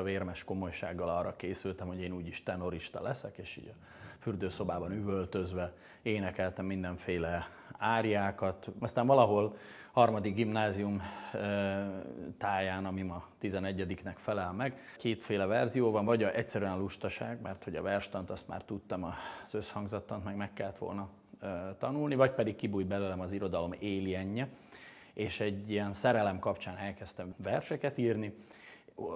A vérmes komolysággal arra készültem, hogy én úgyis tenorista leszek, és így a fürdőszobában üvöltözve énekeltem mindenféle áriákat. Aztán valahol harmadik gimnázium táján, ami ma 11-nek felel meg, kétféle verzió van, vagy a egyszerűen a lustaság, mert hogy a verstant azt már tudtam, az összhangzattant meg meg kellett volna tanulni, vagy pedig kibúj belőlem az irodalom éljenje, és egy ilyen szerelem kapcsán elkezdtem verseket írni,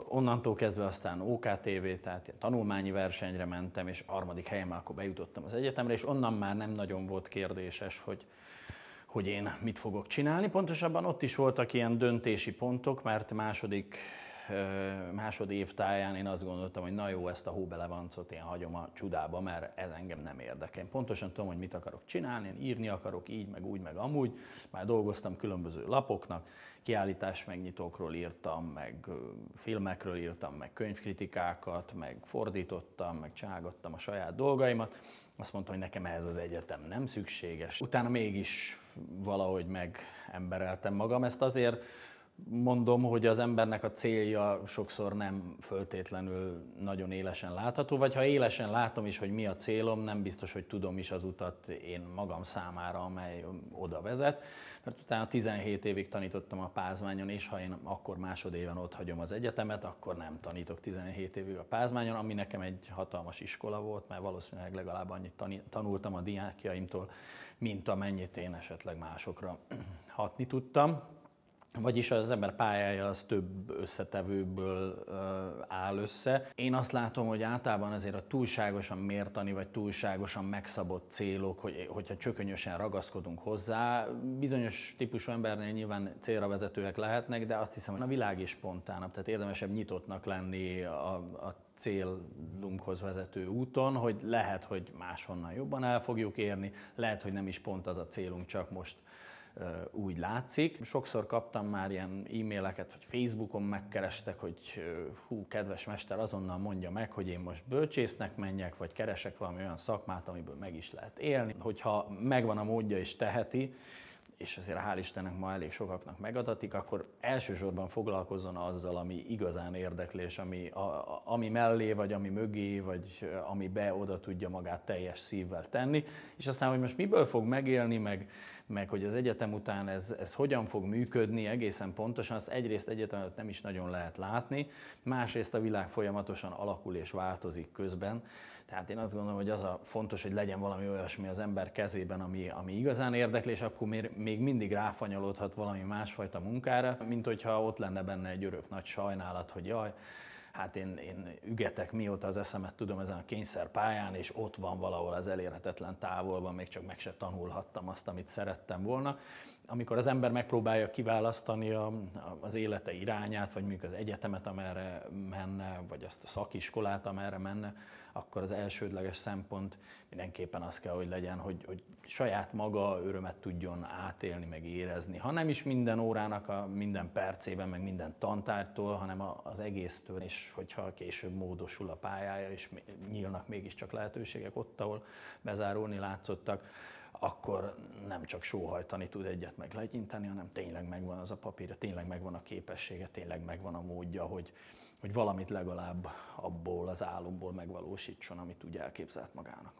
onnantól kezdve aztán OKTV, tehát tanulmányi versenyre mentem, és harmadik helyen már akkor bejutottam az egyetemre, és onnan már nem nagyon volt kérdéses, hogy, hogy én mit fogok csinálni. Pontosabban ott is voltak ilyen döntési pontok, mert második második év táján én azt gondoltam, hogy na jó, ezt a hóbelevancot én hagyom a csudába, mert ez engem nem érdekel. Én pontosan tudom, hogy mit akarok csinálni, én írni akarok így, meg úgy, meg amúgy. Már dolgoztam különböző lapoknak, kiállítás megnyitókról írtam, meg filmekről írtam, meg könyvkritikákat, meg fordítottam, meg cságattam a saját dolgaimat. Azt mondta, hogy nekem ehhez az egyetem nem szükséges. Utána mégis valahogy megembereltem magam ezt azért, mondom, hogy az embernek a célja sokszor nem föltétlenül nagyon élesen látható, vagy ha élesen látom is, hogy mi a célom, nem biztos, hogy tudom is az utat én magam számára, amely oda vezet. Mert utána 17 évig tanítottam a pázmányon, és ha én akkor másodéven ott hagyom az egyetemet, akkor nem tanítok 17 évig a pázmányon, ami nekem egy hatalmas iskola volt, mert valószínűleg legalább annyit tanultam a diákjaimtól, mint amennyit én esetleg másokra hatni tudtam. Vagyis az ember pályája az több összetevőből áll össze. Én azt látom, hogy általában azért a túlságosan mértani, vagy túlságosan megszabott célok, hogy, hogyha csökönyösen ragaszkodunk hozzá, bizonyos típusú embernél nyilván célra vezetőek lehetnek, de azt hiszem, hogy a világ is spontánabb, tehát érdemesebb nyitottnak lenni a, a célunkhoz vezető úton, hogy lehet, hogy máshonnan jobban el fogjuk érni, lehet, hogy nem is pont az a célunk, csak most úgy látszik. Sokszor kaptam már ilyen e-maileket, vagy Facebookon megkerestek, hogy hú, kedves mester, azonnal mondja meg, hogy én most bölcsésznek menjek, vagy keresek valami olyan szakmát, amiből meg is lehet élni. Hogyha megvan a módja és teheti, és azért hál' Istennek ma elég sokaknak megadatik, akkor elsősorban foglalkozzon azzal, ami igazán érdeklés, ami, a, ami mellé, vagy ami mögé, vagy ami be oda tudja magát teljes szívvel tenni. És aztán, hogy most miből fog megélni, meg, meg hogy az egyetem után ez, ez hogyan fog működni egészen pontosan, azt egyrészt egyetem nem is nagyon lehet látni, másrészt a világ folyamatosan alakul és változik közben. Tehát én azt gondolom, hogy az a fontos, hogy legyen valami olyasmi az ember kezében, ami, ami igazán érdeklés, akkor még mindig ráfanyolódhat valami másfajta munkára, mint hogyha ott lenne benne egy örök nagy sajnálat, hogy jaj, hát én, én ügetek mióta az eszemet tudom ezen a kényszer pályán, és ott van valahol az elérhetetlen távolban, még csak meg se tanulhattam azt, amit szerettem volna. Amikor az ember megpróbálja kiválasztani a, az élete irányát, vagy mondjuk az egyetemet, amerre menne, vagy azt a szakiskolát, amerre menne, akkor az elsődleges szempont mindenképpen az kell, hogy legyen, hogy, hogy saját maga örömet tudjon átélni, meg érezni. Ha nem is minden órának, a minden percében, meg minden tantártól, hanem az egésztől, és hogyha később módosul a pályája, és nyílnak mégiscsak lehetőségek ott, ahol bezárulni látszottak, akkor nem csak sóhajtani tud egyet meg legyinteni, hanem tényleg megvan az a papírja, tényleg megvan a képessége, tényleg megvan a módja, hogy, hogy valamit legalább abból az álomból megvalósítson, amit úgy elképzelt magának.